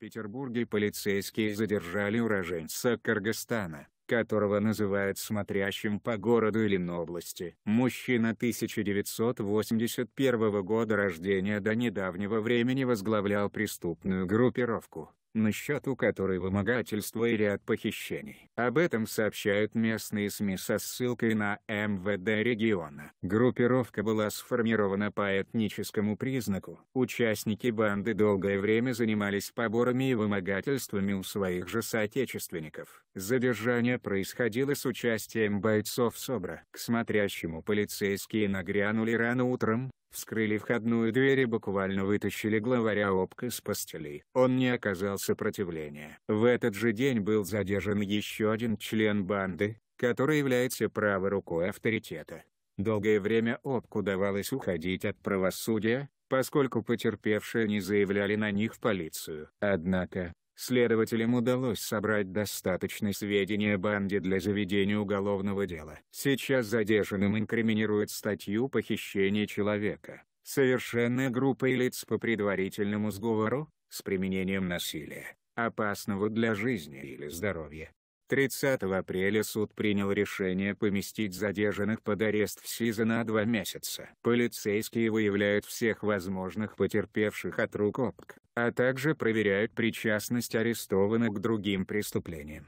Петербурге полицейские задержали уроженца Кыргызстана, которого называют смотрящим по городу или области. Мужчина 1981 года рождения до недавнего времени возглавлял преступную группировку, на счету которой вымогательство и ряд похищений. Об этом сообщают местные СМИ со ссылкой на МВД региона. Группировка была сформирована по этническому признаку. Участники банды долгое время занимались поборами и вымогательствами у своих же соотечественников. Задержание происходило с участием бойцов СОБРа. К смотрящему полицейские нагрянули рано утром, Вскрыли входную дверь и буквально вытащили главаря обка с постели. Он не оказал сопротивления. В этот же день был задержан еще один член банды, который является правой рукой авторитета. Долгое время обку давалось уходить от правосудия, поскольку потерпевшие не заявляли на них в полицию. Однако, Следователям удалось собрать достаточные сведения о банде для заведения уголовного дела. Сейчас задержанным инкриминируют статью похищения человека, совершенная группой лиц по предварительному сговору, с применением насилия, опасного для жизни или здоровья. 30 апреля суд принял решение поместить задержанных под арест в СИЗО на два месяца. Полицейские выявляют всех возможных потерпевших от рук ОПК, а также проверяют причастность арестованных к другим преступлениям.